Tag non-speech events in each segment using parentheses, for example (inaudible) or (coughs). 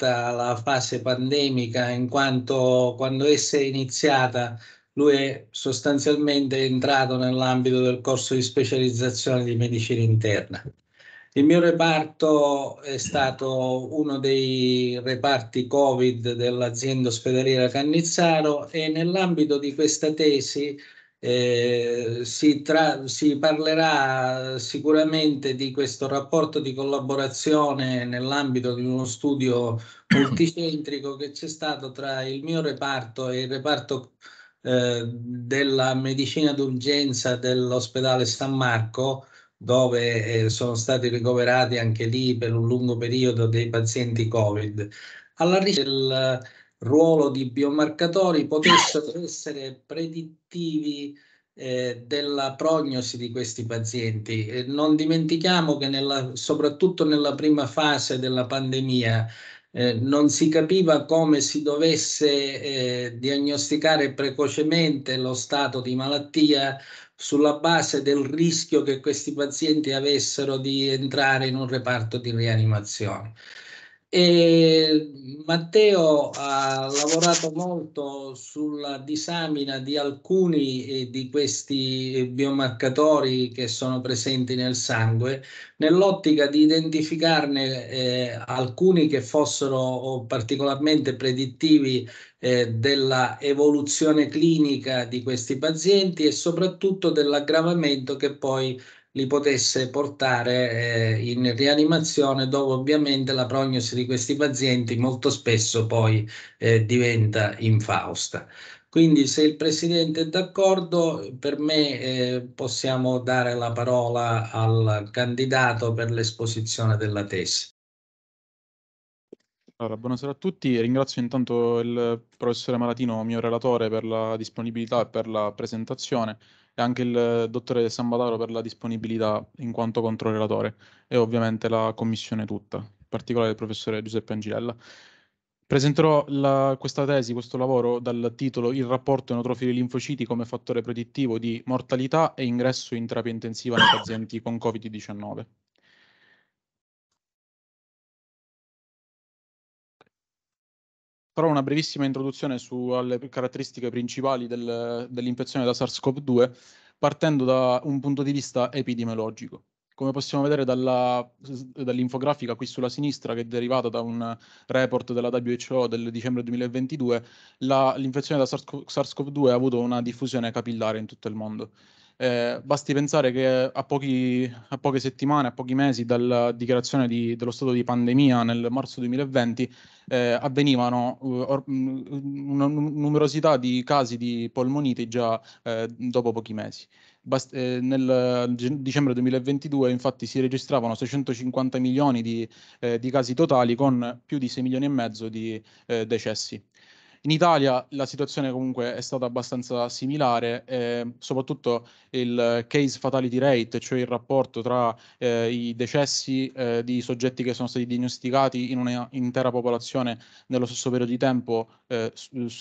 la fase pandemica in quanto quando essa è iniziata lui è sostanzialmente entrato nell'ambito del corso di specializzazione di medicina interna. Il mio reparto è stato uno dei reparti Covid dell'azienda ospedaliera Cannizzaro e nell'ambito di questa tesi eh, si, si, parlerà sicuramente di questo rapporto di collaborazione nell'ambito di uno studio (clears throat) multicentrico che c'è stato tra il mio reparto e il reparto eh, della medicina d'urgenza dell'ospedale San Marco dove eh, sono stati ricoverati anche lì per un lungo periodo dei pazienti Covid. Alla ricerca del ruolo di biomarcatori potessero (coughs) essere predittivi eh, della prognosi di questi pazienti. Eh, non dimentichiamo che nella, soprattutto nella prima fase della pandemia eh, non si capiva come si dovesse eh, diagnosticare precocemente lo stato di malattia sulla base del rischio che questi pazienti avessero di entrare in un reparto di rianimazione. E Matteo ha lavorato molto sulla disamina di alcuni eh, di questi biomarcatori che sono presenti nel sangue, nell'ottica di identificarne eh, alcuni che fossero particolarmente predittivi eh, della evoluzione clinica di questi pazienti e soprattutto dell'aggravamento che poi li potesse portare eh, in rianimazione dove ovviamente la prognosi di questi pazienti molto spesso poi eh, diventa infausta. Quindi se il Presidente è d'accordo, per me eh, possiamo dare la parola al candidato per l'esposizione della tesi. Allora, buonasera a tutti, ringrazio intanto il professore Malatino, mio relatore, per la disponibilità e per la presentazione e anche il eh, dottore Sambataro per la disponibilità in quanto controrelatore e ovviamente la commissione tutta, in particolare il professore Giuseppe Angirella. Presenterò la, questa tesi, questo lavoro, dal titolo Il rapporto neutrofili linfociti come fattore predittivo di mortalità e ingresso in terapia intensiva nei pazienti con Covid-19. farò una brevissima introduzione sulle caratteristiche principali del, dell'infezione da SARS-CoV-2 partendo da un punto di vista epidemiologico. Come possiamo vedere dalla, dall'infografica qui sulla sinistra, che è derivata da un report della WHO del dicembre 2022, la, l'infezione da SARS-CoV-2 ha avuto una diffusione capillare in tutto il mondo. Eh, basti pensare che a, pochi, a, poche settimane, a pochi mesi dalla dichiarazione di, dello stato di pandemia nel marzo 2020 eh, avvenivano uh, or, mm, una numerosità di casi di polmonite già eh, dopo pochi mesi. Bast- eh, nel dicembre 2022 infatti si registravano 650 milioni di, eh, di, casi totali con più di 6 milioni e mezzo di eh, decessi. In Italia la situazione comunque è stata abbastanza similare, eh, soprattutto il case fatality rate, cioè il rapporto tra eh, i decessi eh, di soggetti che sono stati diagnosticati in un'intera popolazione nello stesso periodo di tempo, eh,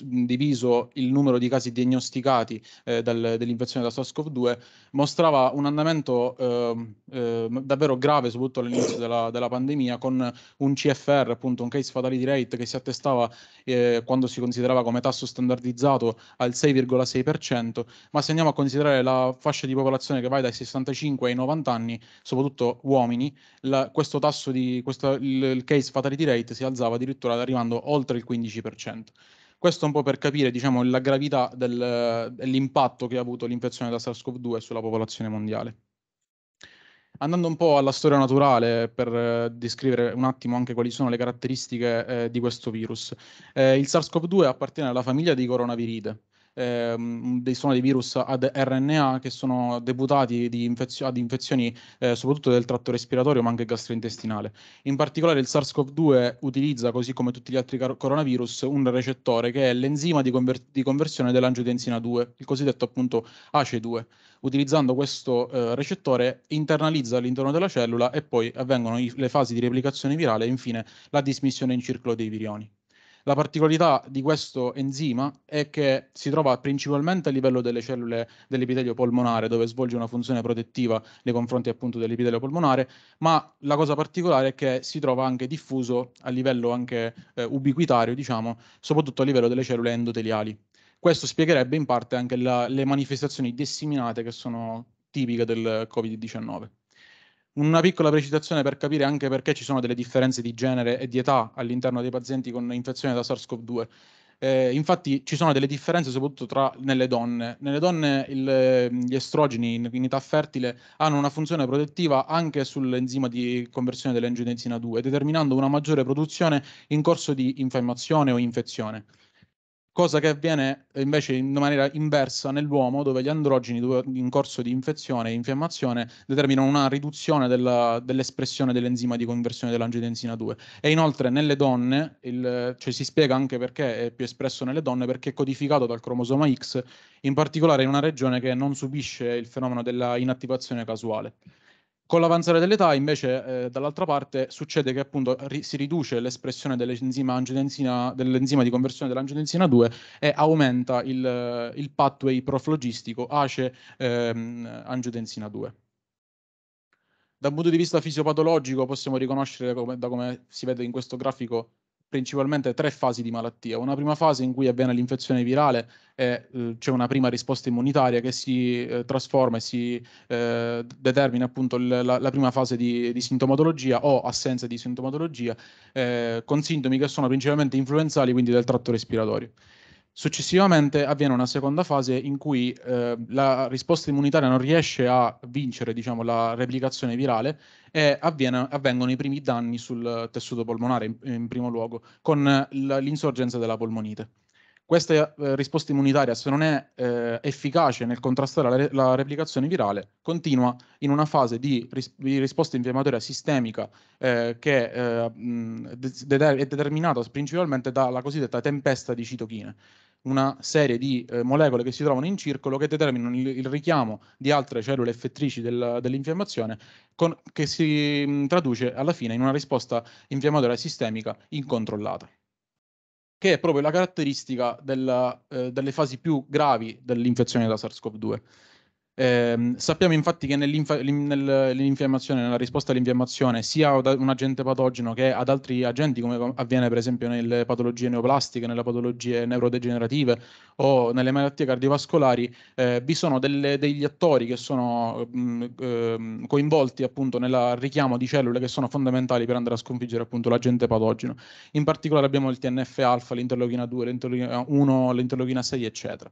diviso il numero di casi diagnosticati eh, dal, dell'infezione da SARS-CoV-2, mostrava un andamento ehm, ehm, davvero grave, soprattutto all'inizio della, della, pandemia, con un CFR, appunto un case fatality rate che si attestava eh, quando si considerava come tasso standardizzato al 6,6%, ma se andiamo a considerare la fascia di popolazione che va dai 65 ai 90 anni, soprattutto uomini, la, questo tasso di questo, il, il case fatality rate si alzava addirittura arrivando oltre il 15%. Questo un po' per capire diciamo, la gravità del, dell'impatto che ha avuto l'infezione da SARS-CoV-2 sulla popolazione mondiale andando un po' alla storia naturale per eh, descrivere un attimo anche quali sono le caratteristiche eh, di questo virus. Eh, il SARS-CoV-2 appartiene alla famiglia di coronaviride, ehm, dei, sono dei virus ad RNA che sono deputati di infezio- ad infezioni eh, soprattutto del tratto respiratorio ma anche gastrointestinale. In particolare il SARS-CoV-2 utilizza, così come tutti gli altri car- coronavirus, un recettore che è l'enzima di, conver- di conversione dell'angiotensina 2, il cosiddetto appunto ACE2. Utilizzando questo eh, recettore internalizza all'interno della cellula e poi avvengono i- le fasi di replicazione virale e infine la dismissione in circolo dei virioni. La particolarità di questo enzima è che si trova principalmente a livello delle cellule dell'epitelio polmonare, dove svolge una funzione protettiva nei confronti appunto dell'epitelio polmonare, ma la cosa particolare è che si trova anche diffuso a livello anche eh, ubiquitario, diciamo, soprattutto a livello delle cellule endoteliali. Questo spiegherebbe in parte anche la, le manifestazioni disseminate che sono tipiche del Covid-19. Una piccola precisazione per capire anche perché ci sono delle differenze di genere e di età all'interno dei pazienti con infezione da SARS-CoV-2. Eh, infatti ci sono delle differenze soprattutto tra, nelle donne. Nelle donne il, gli estrogeni in, in, età fertile hanno una funzione protettiva anche sull'enzima di conversione dell'angiotensina 2, determinando una maggiore produzione in corso di infiammazione o infezione cosa che avviene invece in maniera inversa nell'uomo, dove gli androgeni in corso di infezione e infiammazione determinano una riduzione della, dell'espressione dell'enzima di conversione dell'angiotensina 2. E inoltre nelle donne, il, cioè si spiega anche perché è più espresso nelle donne, perché è codificato dal cromosoma X, in particolare in una regione che non subisce il fenomeno della inattivazione casuale. Con l'avanzare dell'età, invece, eh, dall'altra parte succede che appunto ri- si riduce l'espressione dell'enzima, dell'enzima di conversione dell'angiotensina 2 e aumenta il, il pathway proflogistico ACE-angiotensina ehm, 2. Dal punto di vista fisiopatologico possiamo riconoscere, come, da come si vede in questo grafico, principalmente tre fasi di malattia. Una prima fase in cui avviene l'infezione virale e eh, c'è una prima risposta immunitaria che si eh, trasforma e si eh, determina appunto l- la-, la, prima fase di-, di, sintomatologia o assenza di sintomatologia eh, con sintomi che sono principalmente influenzali, quindi del tratto respiratorio. Successivamente avviene una seconda fase in cui eh, la risposta immunitaria non riesce a vincere diciamo, la replicazione virale e avviene, avvengono i primi danni sul tessuto polmonare in, in primo luogo con eh, l'insorgenza della polmonite. Questa eh, risposta immunitaria, se non è eh, efficace nel contrastare la, re- la, replicazione virale, continua in una fase di, ris- di risposta infiammatoria sistemica eh, che eh, mh, de- de- è determinata principalmente dalla cosiddetta tempesta di citochine una serie di eh, molecole che si trovano in circolo che determinano il, il richiamo di altre cellule effettrici del, dell'infiammazione con, che si mh, mm, traduce alla fine in una risposta infiammatoria sistemica incontrollata che è proprio la caratteristica della, eh, delle fasi più gravi dell'infezione da SARS-CoV-2. Eh, sappiamo infatti che nell'infiammazione, nella risposta all'infiammazione, sia ad un agente patogeno che ad altri agenti, come avviene per esempio nelle patologie neoplastiche, nelle patologie neurodegenerative o nelle malattie cardiovascolari, eh, vi sono delle, degli attori che sono mh, mm, eh, coinvolti appunto nel richiamo di cellule che sono fondamentali per andare a sconfiggere appunto l'agente patogeno. In particolare abbiamo il TNF alfa, l'interleuchina 2, l'interleuchina 1, l'interleuchina 6, eccetera.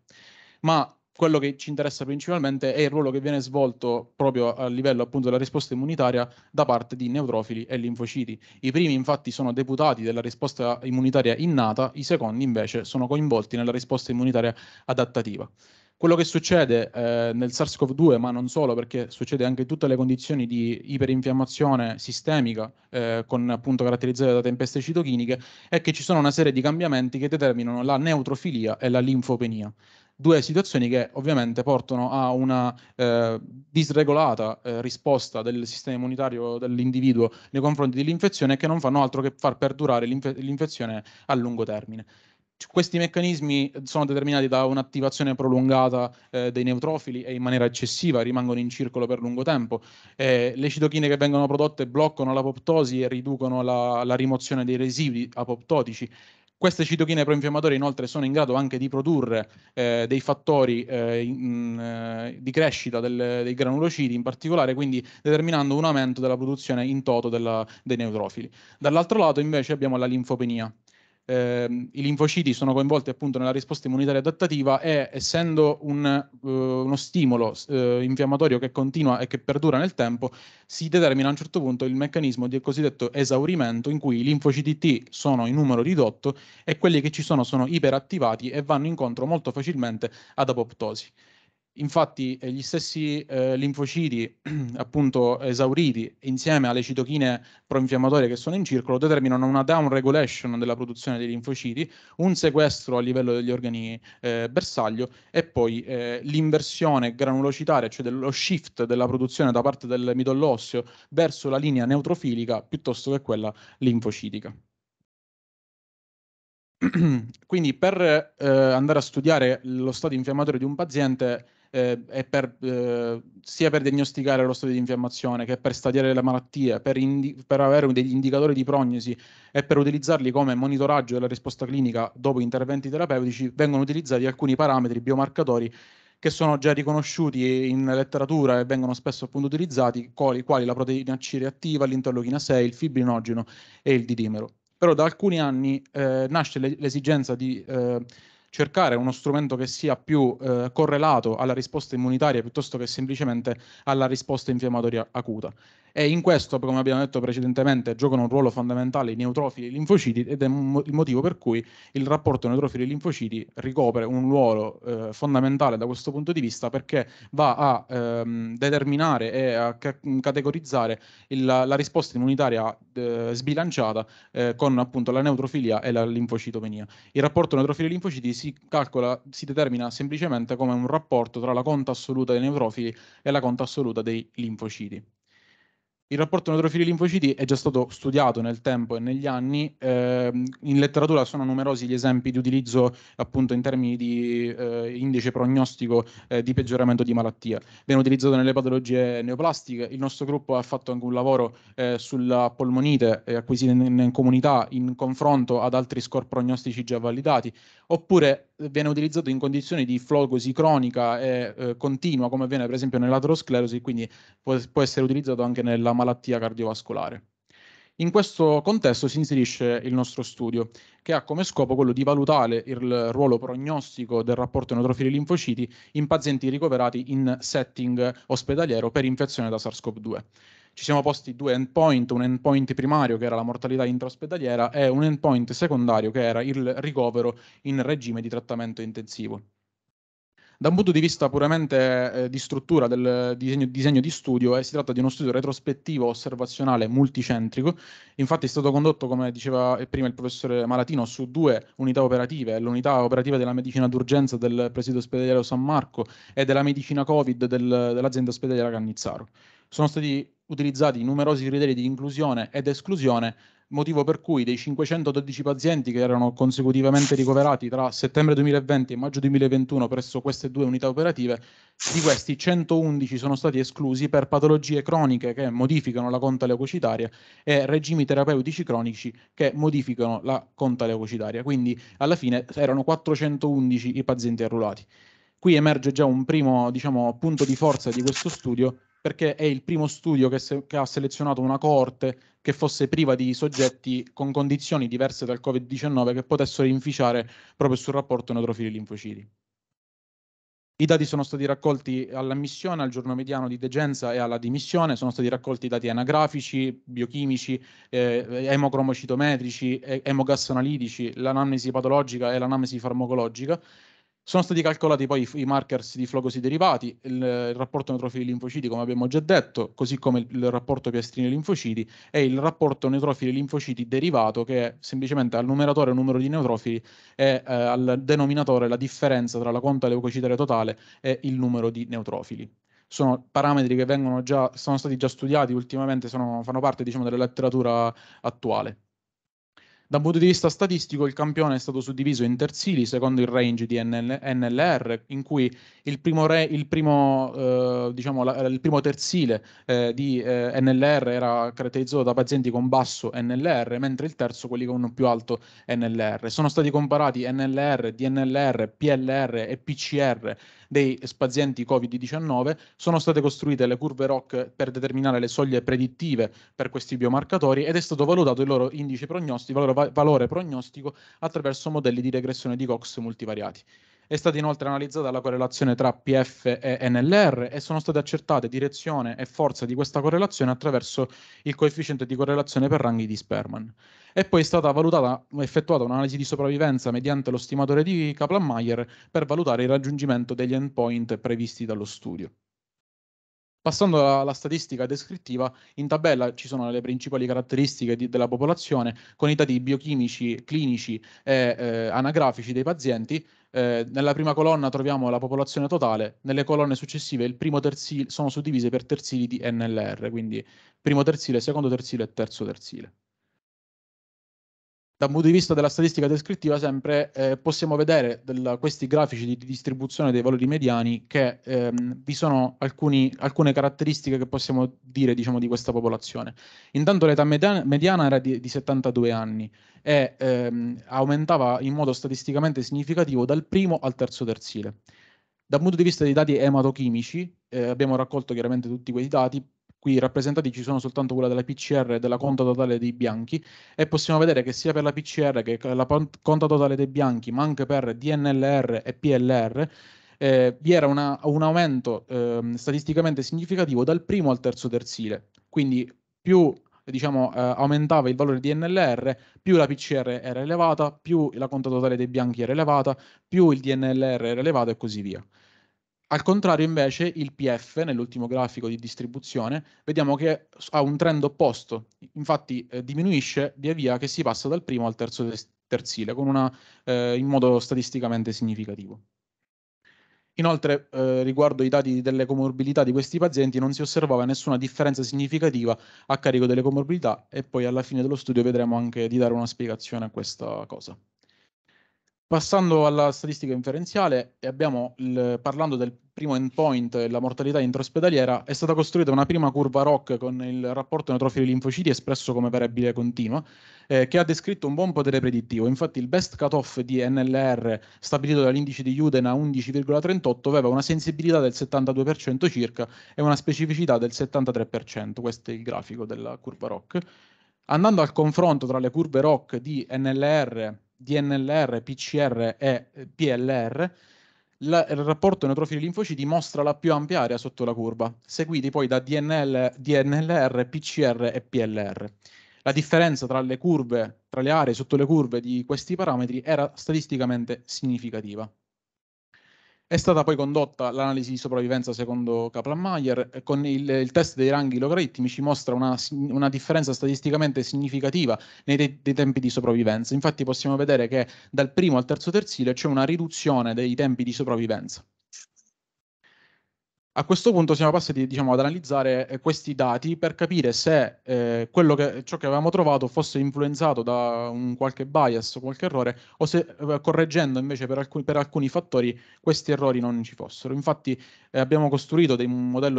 Ma quello che ci interessa principalmente è il ruolo che viene svolto proprio a livello appunto della risposta immunitaria da parte di neutrofili e linfociti. I primi infatti sono deputati della risposta immunitaria innata, i secondi invece sono coinvolti nella risposta immunitaria adattativa. Quello che succede eh, nel SARS-CoV-2, ma non solo, perché succede anche in tutte le condizioni di iperinfiammazione sistemica, eh, con, appunto caratterizzate da tempeste citochiniche, è che ci sono una serie di cambiamenti che determinano la neutrofilia e la linfopenia due situazioni che ovviamente portano a una eh, disregolata eh, risposta del sistema immunitario dell'individuo nei confronti dell'infezione che non fanno altro che far perdurare l'inf- l'infezione a lungo termine questi meccanismi sono determinati da un'attivazione prolungata eh, dei neutrofili e in maniera eccessiva rimangono in circolo per lungo tempo. Eh, le citochine che vengono prodotte bloccano l'apoptosi e riducono la, la rimozione dei residui apoptotici. Queste citochine proinfiammatorie inoltre sono in grado anche di produrre eh, dei fattori eh, in, eh, di crescita del, dei granulociti in particolare, quindi determinando un aumento della produzione in toto della, dei neutrofili. Dall'altro lato invece abbiamo la linfopenia eh, i linfociti sono coinvolti appunto nella risposta immunitaria adattativa e essendo un, uh, uno stimolo uh, infiammatorio che continua e che perdura nel tempo, si determina a un certo punto il meccanismo del cosiddetto esaurimento in cui i linfociti T sono in numero ridotto e quelli che ci sono sono iperattivati e vanno incontro molto facilmente ad apoptosi. Infatti eh, gli stessi eh, linfociti (clears throat) appunto esauriti insieme alle citochine proinfiammatorie che sono in circolo determinano una down regulation della produzione dei linfociti, un sequestro a livello degli organi eh, bersaglio e poi eh, l'inversione granulocitaria, cioè dello shift della produzione da parte del midollo osseo verso la linea neutrofilica piuttosto che quella linfocitica. (clears throat) Quindi per eh, andare a studiare lo stato infiammatorio di un paziente eh, per, eh, sia per diagnosticare lo stato di infiammazione che per stadiare la malattia, per, indi- per, avere degli indicatori di prognosi e per utilizzarli come monitoraggio della risposta clinica dopo interventi terapeutici, vengono utilizzati alcuni parametri biomarcatori che sono già riconosciuti in letteratura e vengono spesso appunto utilizzati, quali, quali la proteina C reattiva, l'interleuchina 6, il fibrinogeno e il didimero. Però da alcuni anni eh, nasce l'esigenza di eh, cercare uno strumento che sia più eh, correlato alla risposta immunitaria piuttosto che semplicemente alla risposta infiammatoria acuta e in questo, come abbiamo detto precedentemente, giocano un ruolo fondamentale i neutrofili e i linfociti ed è il motivo per cui il rapporto neutrofili-linfociti e ricopre un ruolo eh, fondamentale da questo punto di vista perché va a ehm, determinare e a ca- categorizzare il, la, risposta immunitaria eh, sbilanciata eh, con appunto la neutrofilia e la linfocitomenia. Il rapporto neutrofili-linfociti e si calcola, si determina semplicemente come un rapporto tra la conta assoluta dei neutrofili e la conta assoluta dei linfociti. Il rapporto neutrofili-linfociti è già stato studiato nel tempo e negli anni, eh, in letteratura sono numerosi gli esempi di utilizzo appunto in termini di eh, indice prognostico eh, di peggioramento di malattia. Viene utilizzato nelle patologie neoplastiche, il nostro gruppo ha fatto anche un lavoro eh, sulla polmonite eh, acquisita in, in comunità in confronto ad altri score prognostici già validati, oppure viene utilizzato in condizioni di flocosi cronica e eh, continua, come avviene per esempio nell'aterosclerosi, quindi può, può essere utilizzato anche nella malattia cardiovascolare. In questo contesto si inserisce il nostro studio, che ha come scopo quello di valutare il ruolo prognostico del rapporto neutrofili-linfociti in pazienti ricoverati in setting ospedaliero per infezione da SARS-CoV-2 ci siamo posti due endpoint, un endpoint primario che era la mortalità intraospedaliera e un endpoint secondario che era il ricovero in regime di trattamento intensivo. Da un punto di vista puramente eh, di struttura del disegno, disegno di studio, eh, si tratta di uno studio retrospettivo osservazionale multicentrico. Infatti è stato condotto, come diceva eh, prima il professore Malatino, su due unità operative, l'unità operativa della medicina d'urgenza del presidio ospedaliero San Marco e della medicina Covid del, dell'azienda ospedaliera Cannizzaro. Sono stati utilizzati numerosi criteri di inclusione ed esclusione, motivo per cui dei 512 pazienti che erano consecutivamente ricoverati tra settembre 2020 e maggio 2021 presso queste due unità operative, di questi 111 sono stati esclusi per patologie croniche che modificano la conta leucocitaria e regimi terapeutici cronici che modificano la conta leucocitaria. Quindi alla fine erano 411 i pazienti arruolati. Qui emerge già un primo diciamo, punto di forza di questo studio perché è il primo studio che, se- che ha selezionato una coorte che fosse priva di soggetti con condizioni diverse dal Covid-19 che potessero inficiare proprio sul rapporto neutrofili-linfociti. I dati sono stati raccolti all'ammissione, al giorno mediano di degenza e alla dimissione, sono stati raccolti dati anagrafici, biochimici, eh, emocromocitometrici, eh, emogassanalitici, l'anamnesi patologica e l'anamnesi farmacologica sono stati calcolati poi i, markers di flocosi derivati, il, il rapporto neutrofili-linfociti, come abbiamo già detto, così come il, il rapporto piastrine-linfociti e il rapporto neutrofili-linfociti derivato, che è semplicemente al numeratore il numero di neutrofili e eh, al denominatore la differenza tra la conta leucocitaria totale e il numero di neutrofili sono parametri che già, sono stati già studiati ultimamente, sono, fanno parte diciamo, della letteratura attuale. Da un punto di vista statistico, il campione è stato suddiviso in terzili secondo il range di NL- NLR, in cui il primo, re, il primo, eh, diciamo, la, il primo terzile eh, di eh, NLR era caratterizzato da pazienti con basso NLR, mentre il terzo quelli con un più alto NLR. Sono stati comparati NLR, DNLR, PLR e PCR dei spazienti Covid-19, sono state costruite le curve ROC per determinare le soglie predittive per questi biomarcatori ed è stato valutato il loro indice prognostico, il loro valore prognostico attraverso modelli di regressione di Cox multivariati. È stata inoltre analizzata la correlazione tra PF e NLR e sono state accertate direzione e forza di questa correlazione attraverso il coefficiente di correlazione per ranghi di Sperman. E poi è stata valutata, effettuata un'analisi di sopravvivenza mediante lo stimatore di Kaplan-Meier per valutare il raggiungimento degli endpoint previsti dallo studio. Passando alla, statistica descrittiva, in tabella ci sono le principali caratteristiche di, della popolazione con i dati biochimici, clinici e eh, anagrafici dei pazienti eh, nella prima colonna troviamo la popolazione totale, nelle colonne successive terzile, sono suddivise per terzili di NLR, quindi primo terzile, secondo terzile e terzo terzile dal punto di vista della statistica descrittiva, sempre eh, possiamo vedere del, questi grafici di, distribuzione dei valori mediani che ehm, vi sono alcuni, alcune caratteristiche che possiamo dire diciamo, di questa popolazione. Intanto l'età mediana, mediana era di, di, 72 anni e ehm, aumentava in modo statisticamente significativo dal primo al terzo terzile. Dal punto di vista dei dati ematochimici, eh, abbiamo raccolto chiaramente tutti quei dati, qui rappresentati ci sono soltanto quella della PCR e della conta totale dei bianchi e possiamo vedere che sia per la PCR che la conta totale dei bianchi, ma anche per DNLR e PLR, eh, vi era una, un aumento eh, statisticamente significativo dal primo al terzo terzile. Quindi più diciamo, eh, aumentava il valore di NLR, più la PCR era elevata, più la conta totale dei bianchi era elevata, più il DNLR era elevato e così via. Al contrario, invece, il PF, nell'ultimo grafico di distribuzione, vediamo che ha un trend opposto, infatti eh, diminuisce via via che si passa dal primo al terzo terzile, una, eh, in modo statisticamente significativo. Inoltre, eh, riguardo i dati delle comorbilità di questi pazienti, non si osservava nessuna differenza significativa a carico delle comorbilità e poi alla fine dello studio vedremo anche di dare una spiegazione a questa cosa. Passando alla statistica inferenziale, il, parlando del primo endpoint, la mortalità intraospedaliera, è stata costruita una prima curva ROC con il rapporto neutrofili linfociti espresso come variabile continua, eh, che ha descritto un buon potere predittivo. Infatti il best cutoff di NLR stabilito dall'indice di Juden a 11,38 aveva una sensibilità del 72% circa e una specificità del 73%, questo è il grafico della curva ROC. Andando al confronto tra le curve ROC di NLR DNLR, PCR e eh, PLR, la, il rapporto neutrofili linfociti mostra la più ampia area sotto la curva, seguiti poi da DNL, DNLR, PCR e PLR. La differenza tra le curve, tra le aree sotto le curve di questi parametri era statisticamente significativa. È stata poi condotta l'analisi di sopravvivenza secondo Kaplan-Meier eh, con il, il, test dei ranghi logaritmici mostra una, una differenza statisticamente significativa nei te, dei tempi di sopravvivenza. Infatti possiamo vedere che dal primo al terzo terzile c'è una riduzione dei tempi di sopravvivenza. A questo punto siamo passati diciamo, ad analizzare eh, questi dati per capire se eh, che, ciò che avevamo trovato fosse influenzato da un qualche bias, qualche errore, o se eh, correggendo invece per alcuni, per alcuni fattori questi errori non ci fossero. Infatti eh, abbiamo costruito dei,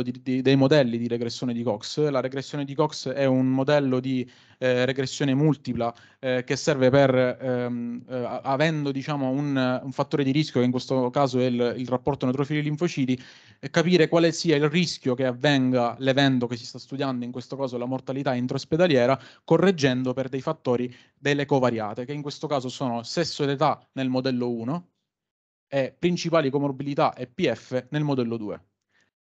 di, di, dei, modelli di regressione di Cox. La regressione di Cox è un modello di eh, regressione multipla eh, che serve per, ehm, eh, avendo diciamo, un, un, fattore di rischio, che in questo caso è il, il rapporto neutrofili-linfociti, capire quale sia il rischio che avvenga l'evento che si sta studiando, in questo caso la mortalità intraospedaliera, correggendo per dei fattori delle covariate, che in questo caso sono sesso ed età nel modello 1, e eh, principali comorbidità e PF nel modello 2.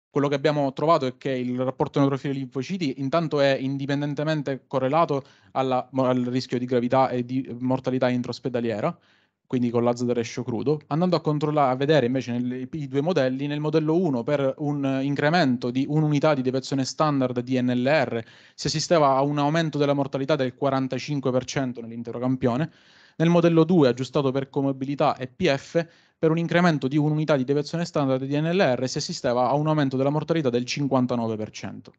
Quello che abbiamo trovato è che il rapporto neutrofili linfociti intanto è indipendentemente correlato alla, al rischio di gravità e di eh, mortalità intraospedaliera, quindi con l'azzo del ratio crudo, andando a controllare, a vedere invece nel, i due modelli, nel modello 1 per un incremento di un'unità di deviazione standard di NLR si assisteva a un aumento della mortalità del 45% nell'intero campione, nel modello 2 aggiustato per comorbidità e PF per un incremento di un'unità di deviazione standard di NLR si assisteva a un aumento della mortalità del 59%.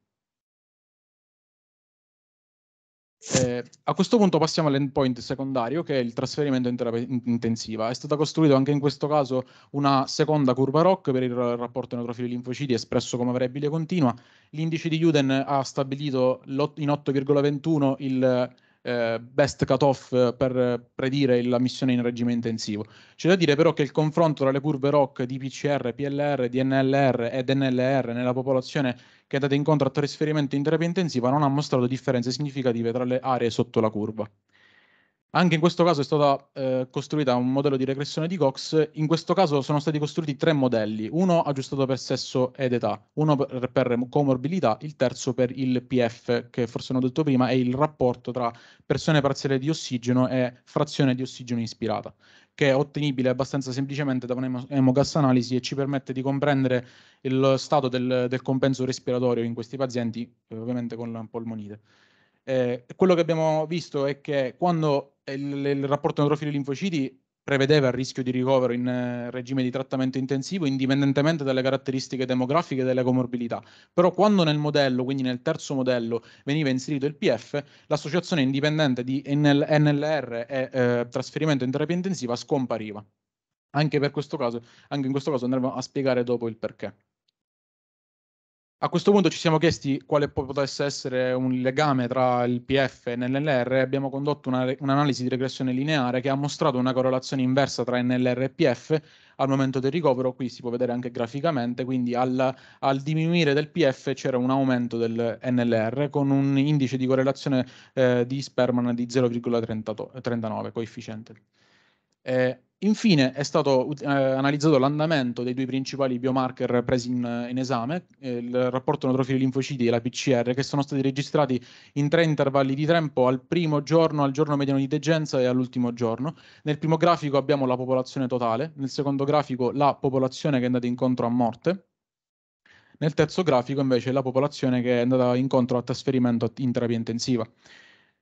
Eh, a questo punto passiamo all'endpoint secondario che è il trasferimento in terapia intensiva. È stata costruita anche in questo caso una seconda curva ROC per il rapporto neutrofili linfociti espresso come variabile continua. L'indice di Juden ha stabilito in 8,21 il eh, best cutoff eh, per predire la missione in regime intensivo. C'è da dire però che il confronto tra le curve ROC di PCR, PLR, DNLR ed NLR nella popolazione che è andata incontro a trasferimento in terapia intensiva non ha mostrato differenze significative tra le aree sotto la curva. Anche in questo caso è stata eh, costruita un modello di regressione di Cox. In questo caso sono stati costruiti tre modelli, uno aggiustato per sesso ed età, uno per, per comorbilità, il terzo per il PF, che forse non ho detto prima, è il rapporto tra pressione parziale di ossigeno e frazione di ossigeno ispirata, che è ottenibile abbastanza semplicemente da un'emogas analisi e ci permette di comprendere il stato del, del compenso respiratorio in questi pazienti, ovviamente con la polmonite. Eh, quello che abbiamo visto è che quando il, il rapporto neutrofili-linfociti prevedeva il rischio di ricovero in eh, regime di trattamento intensivo indipendentemente dalle caratteristiche demografiche e delle comorbilità. Però quando nel modello, quindi nel terzo modello, veniva inserito il PF, l'associazione indipendente di NL- NLR e eh, trasferimento in terapia intensiva scompariva. Anche, per questo caso, anche in questo caso andremo a spiegare dopo il perché. A questo punto ci siamo chiesti quale potesse essere un legame tra il PF e NLR e abbiamo condotto una, un'analisi di regressione lineare che ha mostrato una correlazione inversa tra NLR e PF al momento del ricovero, qui si può vedere anche graficamente, quindi al, al diminuire del PF c'era un aumento del NLR con un indice di correlazione eh, di Sperman di 0,39, coefficiente. Eh, Infine è stato eh, analizzato l'andamento dei due principali biomarker presi in, eh, in esame, eh, il rapporto neutrofili linfociti e la PCR, che sono stati registrati in tre intervalli di tempo, al primo giorno, al giorno mediano di degenza e all'ultimo giorno. Nel primo grafico abbiamo la popolazione totale, nel secondo grafico la popolazione che è andata incontro a morte, nel terzo grafico invece la popolazione che è andata incontro a trasferimento in terapia intensiva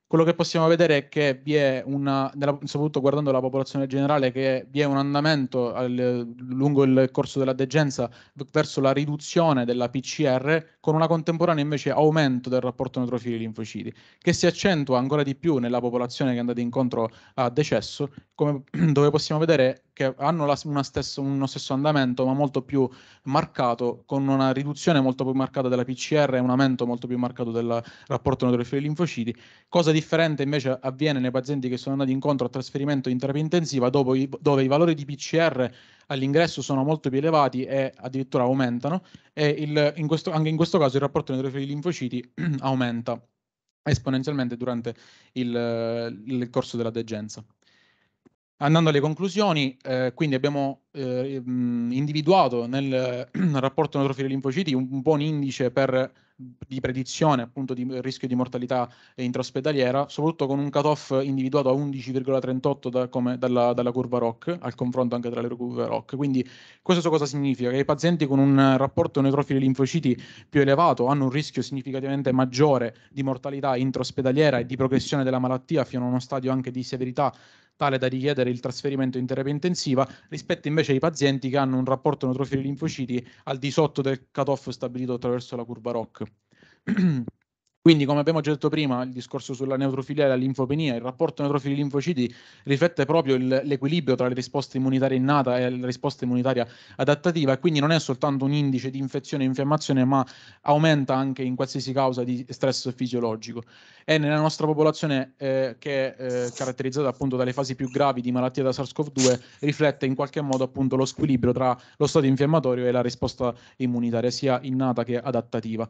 quello che possiamo vedere è che vi è una, soprattutto guardando la popolazione generale, che vi è un andamento al, lungo il corso della degenza verso la riduzione della PCR, con una contemporanea invece aumento del rapporto neutrofili-linfociti, che si accentua ancora di più nella popolazione che è andata incontro a decesso, come, (clears throat) dove possiamo vedere che hanno la, stesso, uno stesso andamento, ma molto più marcato, con una riduzione molto più marcata della PCR e un aumento molto più marcato del rapporto neutrofili linfociti. Cosa differente invece avviene nei pazienti che sono andati incontro a trasferimento in terapia intensiva, i, dove i valori di PCR all'ingresso sono molto più elevati e addirittura aumentano, e il, in questo, anche in questo caso il rapporto neutrofili linfociti (clears throat) aumenta esponenzialmente durante il, il corso della degenza. Andando alle conclusioni, eh, quindi abbiamo eh, mm, individuato (clears throat) nel, rapporto neutrofili linfociti un, buon indice per, di predizione appunto di rischio di mortalità intraospedaliera, soprattutto con un cutoff individuato a 11,38 da, dalla, dalla, curva ROC, al confronto anche tra le curve ROC. Quindi questo cosa significa? Che i pazienti con un rapporto neutrofili linfociti più elevato hanno un rischio significativamente maggiore di mortalità intraospedaliera e di progressione della malattia fino a uno stadio anche di severità tale da richiedere il trasferimento in terapia intensiva, rispetto invece ai pazienti che hanno un rapporto neutrofili linfociti al di sotto del cutoff stabilito attraverso la curva ROC. (clears throat) Quindi, come abbiamo già detto prima, il discorso sulla neutrofilia e la linfopenia, il rapporto neutrofili-linfociti riflette proprio il, l'equilibrio tra la risposta immunitaria innata e la risposta immunitaria adattativa, e quindi non è soltanto un indice di infezione e infiammazione, ma aumenta anche in qualsiasi causa di stress fisiologico. E nella nostra popolazione, eh, che è eh, caratterizzata appunto dalle fasi più gravi di malattia da SARS-CoV-2, riflette in qualche modo appunto lo squilibrio tra lo stato infiammatorio e la risposta immunitaria, sia innata che adattativa.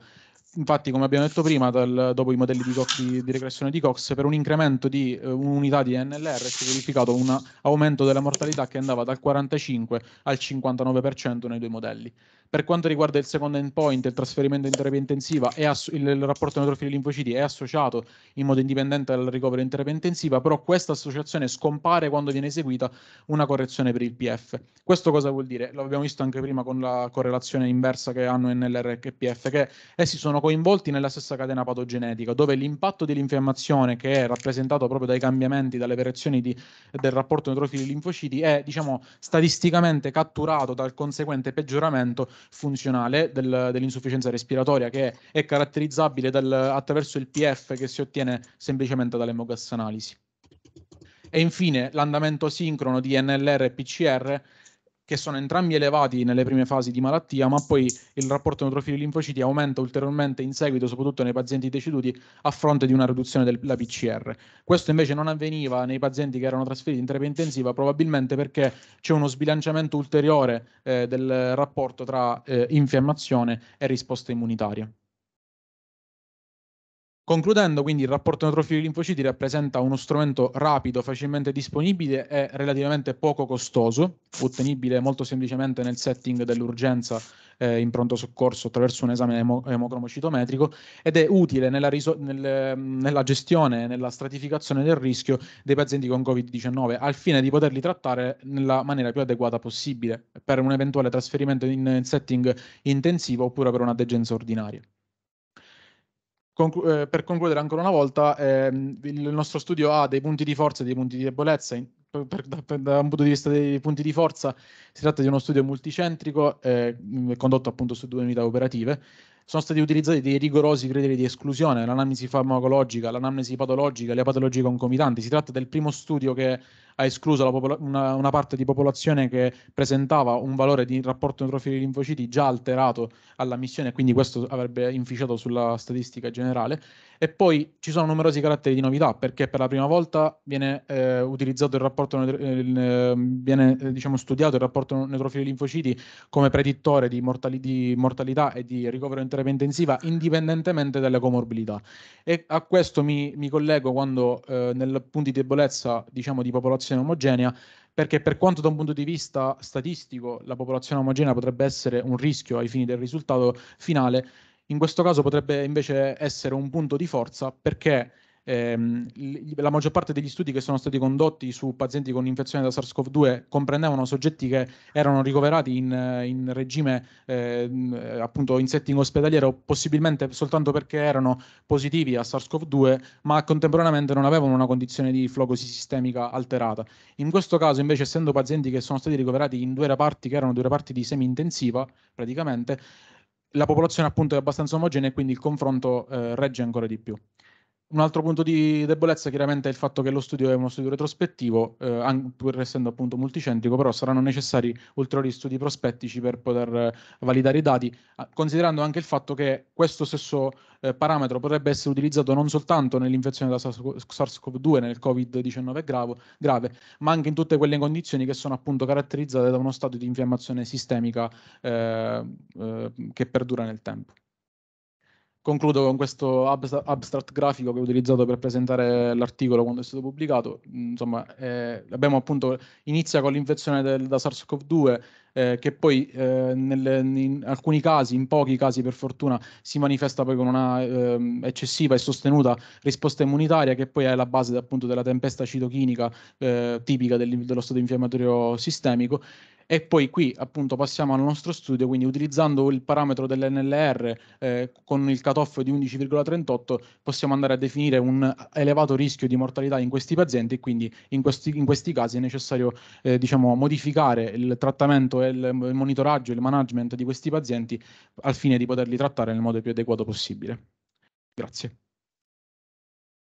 Infatti, come abbiamo detto prima, dal, dopo i modelli di, Cox, di, di, regressione di Cox, per un incremento di uh, un'unità di NLR si è verificato un aumento della mortalità che andava dal 45 al 59% nei due modelli. Per quanto riguarda il secondo endpoint, il trasferimento in terapia intensiva e ass- il, il rapporto neutrofili linfociti è associato in modo indipendente al ricovero in terapia intensiva, però questa associazione scompare quando viene eseguita una correzione per il PF. Questo cosa vuol dire? L'abbiamo visto anche prima con la correlazione inversa che hanno NLR e PF, che essi sono coinvolti nella stessa catena patogenetica, dove l'impatto dell'infiammazione, che è rappresentato proprio dai cambiamenti, dalle variazioni di, del rapporto neutrofili linfociti, è diciamo statisticamente catturato dal conseguente peggioramento funzionale del, dell'insufficienza respiratoria che è caratterizzabile dal, attraverso il PF che si ottiene semplicemente dall'emogazanalisi. E infine l'andamento sincrono di NLR e PCR che sono entrambi elevati nelle prime fasi di malattia, ma poi il rapporto neutrofili-linfociti aumenta ulteriormente in seguito, soprattutto nei pazienti deceduti, a fronte di una riduzione della PCR. Questo invece non avveniva nei pazienti che erano trasferiti in terapia intensiva, probabilmente perché c'è uno sbilanciamento ulteriore eh, del rapporto tra eh, infiammazione e risposta immunitaria. Concludendo, quindi il rapporto neutrofili linfociti rappresenta uno strumento rapido, facilmente disponibile e relativamente poco costoso, ottenibile molto semplicemente nel setting dell'urgenza eh, in pronto soccorso attraverso un esame emo- emocromocitometrico ed è utile nella, riso- nel, nella gestione e nella stratificazione del rischio dei pazienti con Covid-19 al fine di poterli trattare nella maniera più adeguata possibile per un eventuale trasferimento in setting intensivo oppure per una degenza ordinaria. Conclu- eh, per concludere ancora una volta, ehm, il nostro studio ha dei punti di forza e dei punti di debolezza. In, per, per, per, da un punto di vista dei punti di forza, si tratta di uno studio multicentrico eh, condotto appunto su due unità operative sono stati utilizzati dei rigorosi criteri di esclusione, l'analisi farmacologica, l'anamnesi patologica, le patologie concomitanti. Si tratta del primo studio che ha escluso popolo- una, una, parte di popolazione che presentava un valore di rapporto neutrofili linfociti già alterato alla missione, quindi questo avrebbe inficiato sulla statistica generale. E poi ci sono numerosi caratteri di novità perché per la prima volta viene eh, utilizzato il rapporto, ehm, eh, viene diciamo, studiato il rapporto neutrofili linfociti come predittore di, mortali- di, mortalità e di ricovero in terapia intensiva indipendentemente dalle comorbilità. E a questo mi, mi collego quando eh, nel punto di debolezza diciamo, di popolazione omogenea perché per quanto da un punto di vista statistico la popolazione omogenea potrebbe essere un rischio ai fini del risultato finale, in questo caso potrebbe invece essere un punto di forza perché ehm, la maggior parte degli studi che sono stati condotti su pazienti con infezione da SARS-CoV-2 comprendevano soggetti che erano ricoverati in, in regime eh, appunto in setting ospedaliero possibilmente soltanto perché erano positivi a SARS-CoV-2 ma contemporaneamente non avevano una condizione di flocosi sistemica alterata. In questo caso invece essendo pazienti che sono stati ricoverati in due reparti che erano due reparti di semi-intensiva praticamente la popolazione appunto è abbastanza omogenea e quindi il confronto eh, regge ancora di più. Un altro punto di debolezza chiaramente è il fatto che lo studio è uno studio retrospettivo, eh, anche, pur essendo appunto multicentrico, però saranno necessari ulteriori studi prospettici per poter eh, validare i dati, considerando anche il fatto che questo stesso eh, parametro potrebbe essere utilizzato non soltanto nell'infezione da SARS-CoV-2, nel Covid-19 grave, grave, ma anche in tutte quelle condizioni che sono appunto caratterizzate da uno stato di infiammazione sistemica eh, eh che perdura nel tempo. Concludo con questo abstra- abstract grafico che ho utilizzato per presentare l'articolo quando è stato pubblicato. Insomma, eh, appunto, inizia con l'infezione del, da SARS-CoV-2 eh, che poi eh, nelle, in alcuni casi, in pochi casi per fortuna, si manifesta poi con una eh, eccessiva e sostenuta risposta immunitaria che poi è la base appunto della tempesta citochinica eh, tipica del, dello stato infiammatorio sistemico e poi qui appunto passiamo al nostro studio, quindi utilizzando il parametro dell'NLR eh, con il cutoff di 11,38 possiamo andare a definire un elevato rischio di mortalità in questi pazienti e quindi in questi, in questi casi è necessario eh, diciamo, modificare il trattamento e il, il monitoraggio, il management di questi pazienti al fine di poterli trattare nel modo più adeguato possibile. Grazie.